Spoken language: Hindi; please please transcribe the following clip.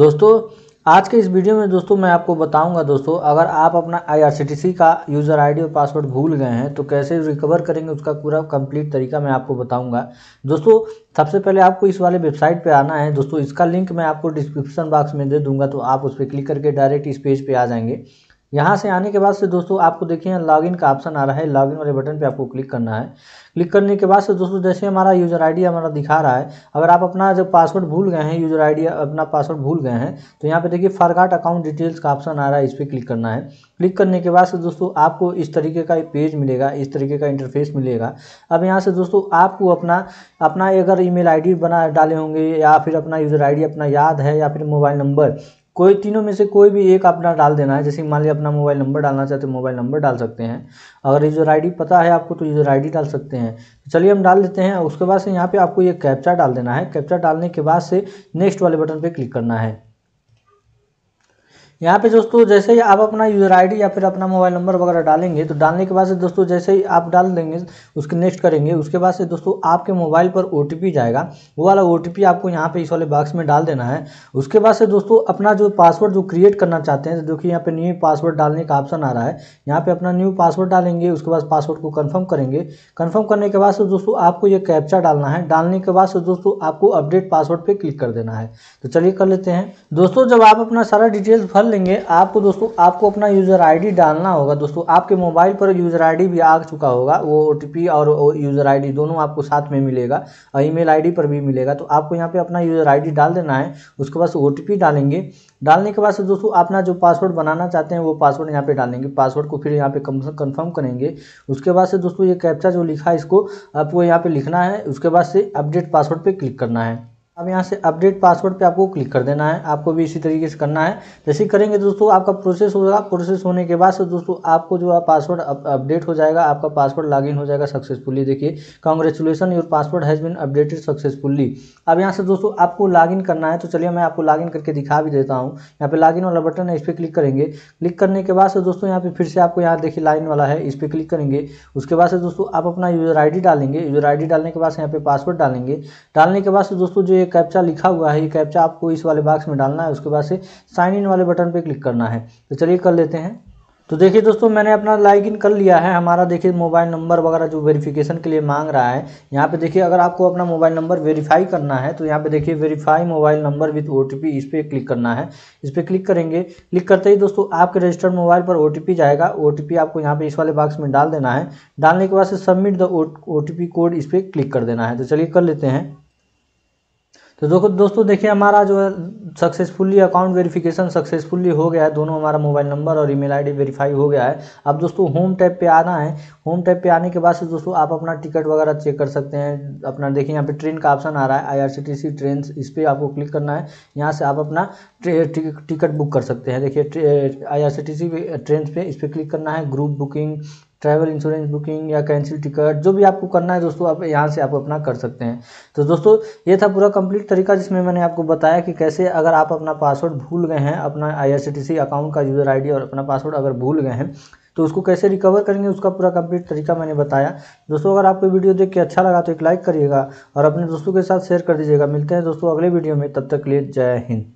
दोस्तों आज के इस वीडियो में दोस्तों मैं आपको बताऊंगा दोस्तों अगर आप अपना आईआरसीटीसी का यूज़र आईडी और पासवर्ड भूल गए हैं तो कैसे रिकवर करेंगे उसका पूरा कंप्लीट तरीका मैं आपको बताऊंगा दोस्तों सबसे पहले आपको इस वाले वेबसाइट पे आना है दोस्तों इसका लिंक मैं आपको डिस्क्रिप्शन बॉक्स में दे दूंगा तो आप उस पर क्लिक करके डायरेक्ट इस पेज पे आ जाएंगे यहाँ से आने के बाद से दोस्तों आपको देखिए लॉगिन का ऑप्शन आ रहा है लॉगिन वाले बटन पे आपको क्लिक करना है क्लिक करने के बाद से दोस्तों जैसे हमारा यूज़र आईडी हमारा दिखा रहा है अगर आप अपना जब पासवर्ड भूल गए हैं यूज़र आईडी अपना पासवर्ड भूल गए हैं तो यहाँ पे देखिए फरगाट अकाउंट डिटेल्स का ऑप्शन आ रहा है इस पर क्लिक करना है क्लिक करने के बाद से दोस्तों आपको इस तरीके का पेज मिलेगा इस तरीके का इंटरफेस मिलेगा अब यहाँ से दोस्तों आपको अपना अपना अगर ई मेल बना डाले होंगे या फिर अपना यूज़र आई अपना याद है या फिर मोबाइल नंबर कोई तीनों में से कोई भी एक अपना डाल देना है जैसे मान लीजिए अपना मोबाइल नंबर डालना चाहते हैं तो मोबाइल नंबर डाल सकते हैं अगर यूज़र आईडी पता है आपको तो यूज़र आईडी डाल सकते हैं तो चलिए हम डाल देते हैं उसके बाद से यहाँ पे आपको ये कैप्चा डाल देना है कैप्चा डालने के बाद से नेक्स्ट वाले बटन पर क्लिक करना है यहाँ पे दोस्तों जैसे ही आप अपना यूज़र आईडी या फिर अपना मोबाइल नंबर वगैरह डालेंगे तो डालने के बाद से दोस्तों जैसे ही आप डाल देंगे उसके नेक्स्ट करेंगे उसके बाद से दोस्तों आपके मोबाइल पर ओ जाएगा वो वाला ओ आपको यहाँ पे इस वाले बॉक्स में डाल देना है उसके बाद से दोस्तों अपना जो पासवर्ड जो क्रिएट करना चाहते हैं जो कि यहाँ पर न्यू पासवर्ड डालने का ऑप्शन आ रहा है यहाँ पर अपना न्यू पासवर्ड डालेंगे उसके बाद पासवर्ड को कन्फर्म करेंगे कन्फर्म करने के बाद से दोस्तों आपको ये कैप्चा डालना है डालने के बाद से दोस्तों आपको अपडेट पासवर्ड पर क्लिक कर देना है तो चलिए कर लेते हैं दोस्तों जब आप अपना सारा डिटेल्स लेंगे आपको दोस्तों आपको अपना यूज़र आईडी डालना होगा दोस्तों आपके मोबाइल पर यूज़र आईडी भी आ चुका होगा वो ओ और यूज़र आईडी दोनों आपको साथ में मिलेगा और ईमेल आईडी पर भी मिलेगा तो आपको यहाँ पे अपना यूज़र आईडी डाल देना है उसके बाद ओ डालेंगे डालने के बाद से दोस्तों अपना जो पासवर्ड बनाना चाहते हैं वो पासवर्ड यहाँ पर डालेंगे पासवर्ड को फिर यहाँ पे कन्फर्म करेंगे उसके बाद से दोस्तों ये कैप्चा जो लिखा है इसको आपको यहाँ पर लिखना है उसके बाद से अपडेट पासवर्ड पर क्लिक करना है अब यहाँ से अपडेट पासवर्ड पे आपको क्लिक कर देना है आपको भी इसी तरीके से करना है जैसे करेंगे दोस्तों आपका प्रोसेस होगा प्रोसेस होने के बाद से दोस्तों आपको जो है पासवर्ड अपडेट हो जाएगा आपका पासवर्ड लॉगिन हो जाएगा सक्सेसफुली देखिए congratulations your password has been updated successfully अब यहाँ से दोस्तों आपको लॉगिन करना है तो चलिए मैं आपको लॉगिन करके दिखा भी देता हूँ यहाँ पर लॉगिन वाला बटन है इस पर क्लिक करेंगे क्लिक करने के बाद से दोस्तों यहाँ पर फिर से आपको यहाँ देखिए लाइन वाला है इस पर क्लिक करेंगे उसके बाद से दोस्तों आप अपना यूज़र आई डालेंगे यूज़र आई डालने के बाद यहाँ पे पासवर्ड डालेंगे डालने के बाद से दोस्तों जो ये कैप्चा लिखा हुआ है ये कैप्चा आपको इस वाले बॉक्स में डालना है उसके बाद से साइन इन वाले बटन पर क्लिक करना है तो चलिए कर लेते हैं तो देखिए दोस्तों मैंने अपना लॉग इन कर लिया है हमारा देखिए मोबाइल नंबर वगैरह जो वेरिफिकेशन के लिए मांग रहा है यहाँ पे देखिए अगर आपको अपना मोबाइल नंबर वेरीफाई करना है तो यहाँ पे देखिए verify mobile number with O इस पर क्लिक करना है इस पर क्लिक करेंगे क्लिक करते ही दोस्तों आपके रजिस्टर्ड मोबाइल पर ओ जाएगा ओ आपको यहाँ पर इस वाले बॉक्स में डाल देना है डालने के बाद से सबमिट द ओ कोड इस पर क्लिक कर देना है तो चलिए कर लेते हैं तो देखो दोस्तों देखिए हमारा जो है सक्सेसफुली अकाउंट वेरिफिकेशन सक्सेसफुली हो गया है दोनों हमारा मोबाइल नंबर और ईमेल आईडी वेरीफाई हो गया है अब दोस्तों होम टैब पे आना है होम टैब पे आने के बाद से दोस्तों आप अपना टिकट वगैरह चेक कर सकते हैं अपना देखिए यहाँ पे ट्रेन का ऑप्शन आ रहा है आई ट्रेन इस पर आपको क्लिक करना है यहाँ से आप अपना टिकट बुक कर सकते हैं देखिए I R C T C train पर इस पर क्लिक करना है group booking travel insurance booking या कैंसिल टिकट जो भी आपको करना है दोस्तों आप यहाँ से आप अपना कर सकते हैं तो दोस्तों ये था पूरा कंप्लीट तरीका जिसमें मैंने आपको बताया कि कैसे अगर आप अपना पासवर्ड भूल गए हैं अपना आई अकाउंट का यूज़र आई और अपना पासवर्ड अगर भूल गए हैं तो उसको कैसे रिकवर करेंगे उसका पूरा कंप्लीट तरीका मैंने बताया दोस्तों अगर आपको वीडियो देख के अच्छा लगा तो एक लाइक करिएगा और अपने दोस्तों के साथ शेयर कर दीजिएगा मिलते हैं दोस्तों अगले वीडियो में तब तक लिए जय हिंद